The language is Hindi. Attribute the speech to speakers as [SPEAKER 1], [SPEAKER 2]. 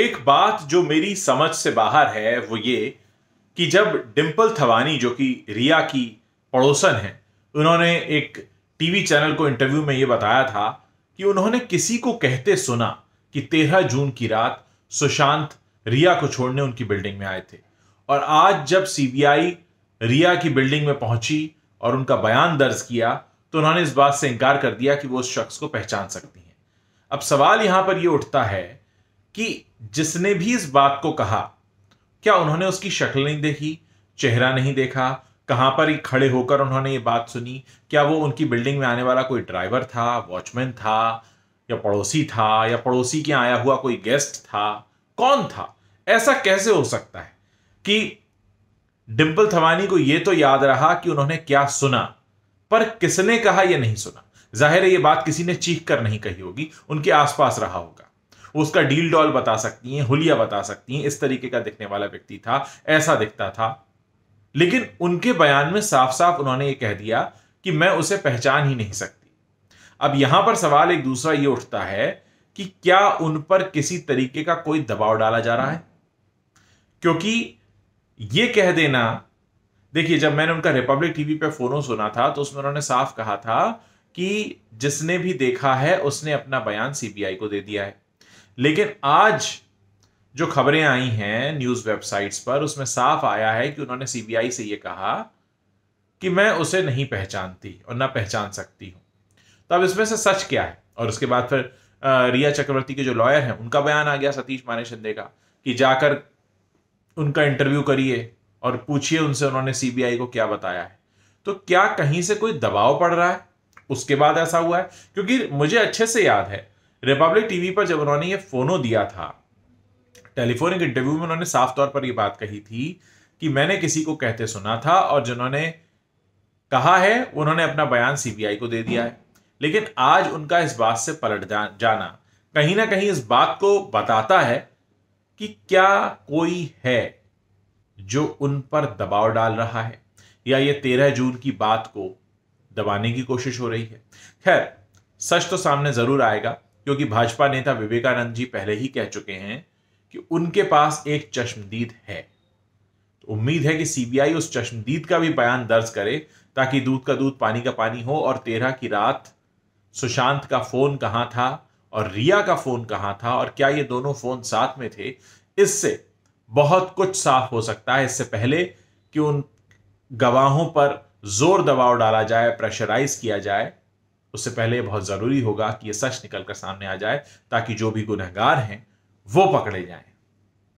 [SPEAKER 1] एक बात जो मेरी समझ से बाहर है वो ये कि जब डिम्पल थवानी जो कि रिया की पड़ोसन है उन्होंने एक टीवी चैनल को इंटरव्यू में ये बताया था कि उन्होंने किसी को कहते सुना कि तेरह जून की रात सुशांत रिया को छोड़ने उनकी बिल्डिंग में आए थे और आज जब सीबीआई रिया की बिल्डिंग में पहुंची और उनका बयान दर्ज किया तो उन्होंने इस बात से इनकार कर दिया कि वो उस शख्स को पहचान सकती हैं अब सवाल यहाँ पर ये उठता है कि जिसने भी इस बात को कहा क्या उन्होंने उसकी शक्ल नहीं देखी चेहरा नहीं देखा कहां पर ही खड़े होकर उन्होंने ये बात सुनी क्या वो उनकी बिल्डिंग में आने वाला कोई ड्राइवर था वॉचमैन था या पड़ोसी था या पड़ोसी के आया हुआ कोई गेस्ट था कौन था ऐसा कैसे हो सकता है कि डिम्पल थवानी को यह तो याद रहा कि उन्होंने क्या सुना पर किसने कहा यह नहीं सुना जाहिर है ये बात किसी ने चीख कर नहीं कही होगी उनके आसपास रहा होगा वो उसका डील डॉल बता सकती हैं हुलिया बता सकती हैं इस तरीके का दिखने वाला व्यक्ति था ऐसा दिखता था लेकिन उनके बयान में साफ साफ उन्होंने ये कह दिया कि मैं उसे पहचान ही नहीं सकती अब यहां पर सवाल एक दूसरा ये उठता है कि क्या उन पर किसी तरीके का कोई दबाव डाला जा रहा है क्योंकि ये कह देना देखिए जब मैंने उनका रिपब्लिक टीवी पे फोनों सुना था तो उसमें उन्होंने साफ कहा था कि जिसने भी देखा है उसने अपना बयान सीबीआई को दे दिया है लेकिन आज जो खबरें आई हैं न्यूज़ वेबसाइट्स पर उसमें साफ आया है कि उन्होंने सीबीआई से यह कहा कि मैं उसे नहीं पहचानती और ना पहचान सकती हूं तो अब इसमें से सच क्या है और उसके बाद फिर रिया चक्रवर्ती के जो लॉयर हैं उनका बयान आ गया सतीश माने शिंदे का कि जाकर उनका इंटरव्यू करिए और पूछिए उनसे उन्होंने सीबीआई को क्या बताया है तो क्या कहीं से कोई दबाव पड़ रहा है उसके बाद ऐसा हुआ है क्योंकि मुझे अच्छे से याद है रिपब्लिक टीवी पर जब उन्होंने ये फोनो दिया था टेलीफोनिक इंटरव्यू में उन्होंने साफ तौर पर यह बात कही थी कि मैंने किसी को कहते सुना था और जिन्होंने कहा है उन्होंने अपना बयान सीबीआई को दे दिया है लेकिन आज उनका इस बात से पलट जाना कहीं ना कहीं इस बात को बताता है कि क्या कोई है जो उन पर दबाव डाल रहा है या ये तेरह जून की बात को दबाने की कोशिश हो रही है खैर सच तो सामने जरूर आएगा क्योंकि भाजपा नेता विवेकानंद जी पहले ही कह चुके हैं कि उनके पास एक चश्मदीद है तो उम्मीद है कि सीबीआई उस चश्मदीद का भी बयान दर्ज करे ताकि दूध का दूध पानी का पानी हो और तेरह की रात सुशांत का फोन कहाँ था और रिया का फोन कहाँ था और क्या ये दोनों फोन साथ में थे इससे बहुत कुछ साफ हो सकता है इससे पहले कि उन गवाहों पर जोर दबाव डाला जाए प्रेशराइज किया जाए उससे पहले बहुत ज़रूरी होगा कि यह सच निकल कर सामने आ जाए ताकि जो भी गुनहगार हैं वो पकड़े जाएं